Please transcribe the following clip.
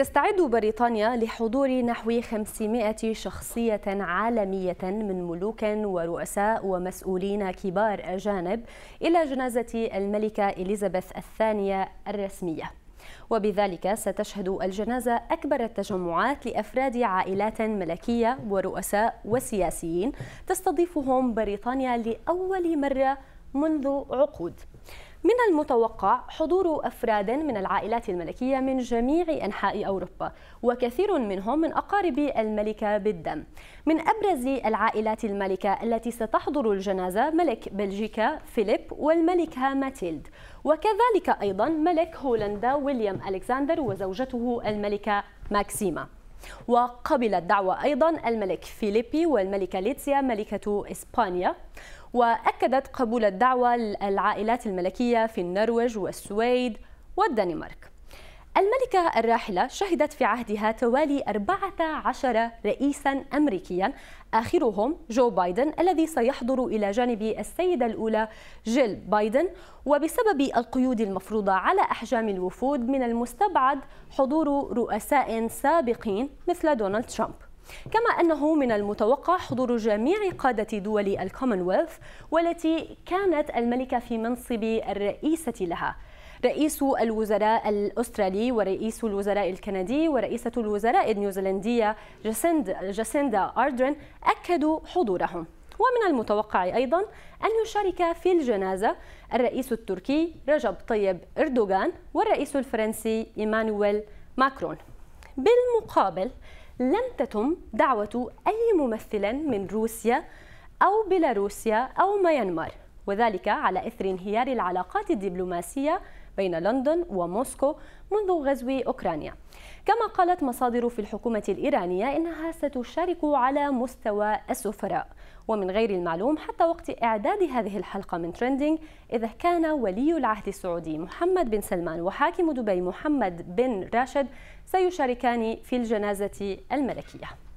تستعد بريطانيا لحضور نحو 500 شخصية عالمية من ملوك ورؤساء ومسؤولين كبار أجانب إلى جنازة الملكة إليزابيث الثانية الرسمية وبذلك ستشهد الجنازة أكبر التجمعات لأفراد عائلات ملكية ورؤساء وسياسيين تستضيفهم بريطانيا لأول مرة منذ عقود من المتوقع حضور أفراد من العائلات الملكية من جميع أنحاء أوروبا وكثير منهم من أقارب الملكة بالدم من أبرز العائلات الملكة التي ستحضر الجنازة ملك بلجيكا فيليب والملكة ماتيلد وكذلك أيضا ملك هولندا ويليام ألكساندر وزوجته الملكة ماكسيما وقبل الدعوة أيضا الملك فيليبي والملكة ليتسيا ملكة إسبانيا وأكدت قبول الدعوة العائلات الملكية في النرويج والسويد والدنمارك الملكة الراحلة شهدت في عهدها توالي 14 رئيسا أمريكيا آخرهم جو بايدن الذي سيحضر إلى جانب السيدة الأولى جيل بايدن وبسبب القيود المفروضة على أحجام الوفود من المستبعد حضور رؤساء سابقين مثل دونالد ترامب كما أنه من المتوقع حضور جميع قادة دول الكومنولث والتي كانت الملكة في منصب الرئيسة لها رئيس الوزراء الاسترالي ورئيس الوزراء الكندي ورئيسه الوزراء النيوزيلنديه جاسيند جاسيندا اردرن اكدوا حضورهم ومن المتوقع ايضا ان يشارك في الجنازه الرئيس التركي رجب طيب اردوغان والرئيس الفرنسي ايمانويل ماكرون بالمقابل لم تتم دعوة أي ممثل من روسيا أو بيلاروسيا أو ميانمار وذلك على إثر انهيار العلاقات الدبلوماسية بين لندن وموسكو منذ غزو أوكرانيا كما قالت مصادر في الحكومة الإيرانية إنها ستشارك على مستوى السفراء ومن غير المعلوم حتى وقت إعداد هذه الحلقة من ترندينج إذا كان ولي العهد السعودي محمد بن سلمان وحاكم دبي محمد بن راشد سيشاركان في الجنازة الملكية